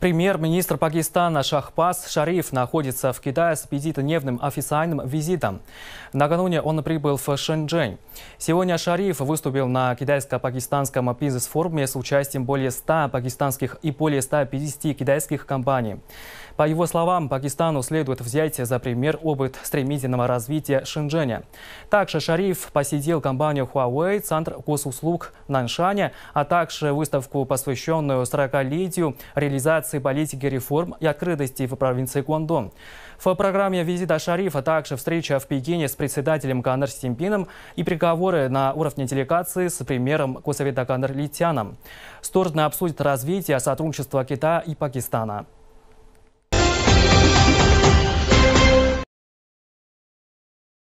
Премьер-министр Пакистана Шахпас Шариф находится в Китае с пятидневным официальным визитом. Накануне он прибыл в Шэньчжэнь. Сегодня Шариф выступил на китайско-пакистанском бизнес-форуме с участием более 100 пакистанских и более 150 китайских компаний. По его словам, Пакистану следует взять за пример опыт стремительного развития Шэньчжэня. Также Шариф посетил компанию Huawei, Центр госуслуг Наншаня, а также выставку, посвященную 40-летию реализации реализации политики реформ и открытости в провинции Гуандун. В программе визита Шарифа также встреча в Пекине с председателем Ганнер Симпином и переговоры на уровне делегации с премьером Госсовета Ганнер Литяном. Стороны обсудят развитие сотрудничества Китая и Пакистана.